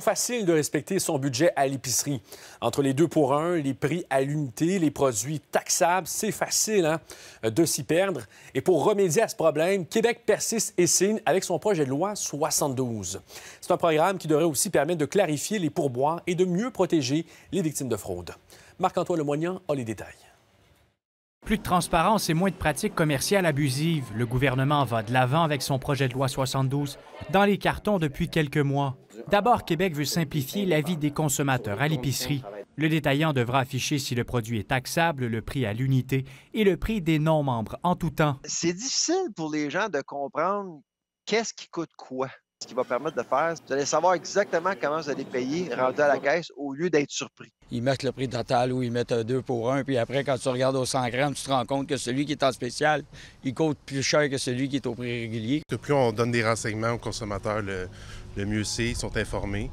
Facile de respecter son budget à l'épicerie. Entre les deux pour un, les prix à l'unité, les produits taxables, c'est facile hein, de s'y perdre. Et pour remédier à ce problème, Québec persiste et signe avec son projet de loi 72. C'est un programme qui devrait aussi permettre de clarifier les pourboires et de mieux protéger les victimes de fraude. Marc-Antoine Lemoignan a les détails. Plus de transparence et moins de pratiques commerciales abusives. Le gouvernement va de l'avant avec son projet de loi 72 dans les cartons depuis quelques mois. D'abord, Québec veut simplifier la vie des consommateurs à l'épicerie. Le détaillant devra afficher si le produit est taxable, le prix à l'unité et le prix des non-membres en tout temps. C'est difficile pour les gens de comprendre qu'est-ce qui coûte quoi ce qui va permettre de faire, vous allez savoir exactement comment vous allez payer rentrer à la caisse au lieu d'être surpris. Ils mettent le prix total ou ils mettent un 2 pour un. puis après, quand tu regardes au 100 grammes, tu te rends compte que celui qui est en spécial, il coûte plus cher que celui qui est au prix régulier. De plus on donne des renseignements aux consommateurs, le, le mieux c'est, ils sont informés.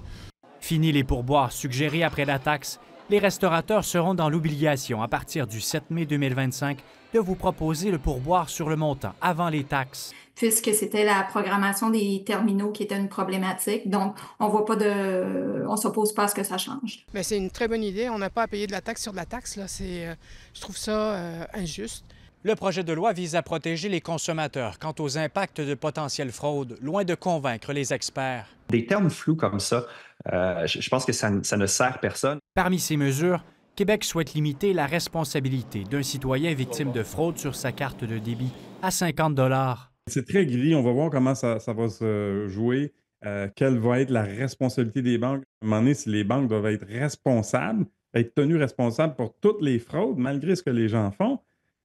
Fini les pourboires suggérés après la taxe les restaurateurs seront dans l'obligation à partir du 7 mai 2025 de vous proposer le pourboire sur le montant avant les taxes. Puisque c'était la programmation des terminaux qui était une problématique, donc on voit pas de, on s'oppose pas à ce que ça change. Mais ben, c'est une très bonne idée. On n'a pas à payer de la taxe sur de la taxe là. C'est, euh, je trouve ça euh, injuste. Le projet de loi vise à protéger les consommateurs quant aux impacts de potentielles fraudes, loin de convaincre les experts. Des termes flous comme ça, euh, je pense que ça, ne sert personne. Parmi ces mesures, Québec souhaite limiter la responsabilité d'un citoyen victime de fraude sur sa carte de débit à 50 dollars. C'est très gris. On va voir comment ça, va se jouer. Euh, quelle va être la responsabilité des banques? À un moment donné, si les banques doivent être responsables, être tenues responsables pour toutes les fraudes, malgré ce que les gens font,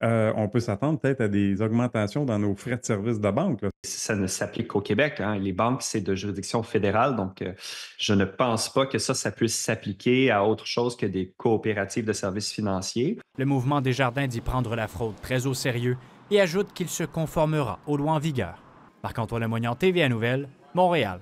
euh, on peut s'attendre peut-être à des augmentations dans nos frais de service de banque. Ça ne s'applique qu'au Québec. Hein, les banques, c'est de juridiction fédérale, donc euh, je ne pense pas que ça, puisse s'appliquer à autre chose que des coopératives de services financiers. Le mouvement des jardins dit prendre la fraude très au sérieux et ajoute qu'il se conformera aux lois en vigueur. Marc-Antoine en TVA Nouvelle, Montréal.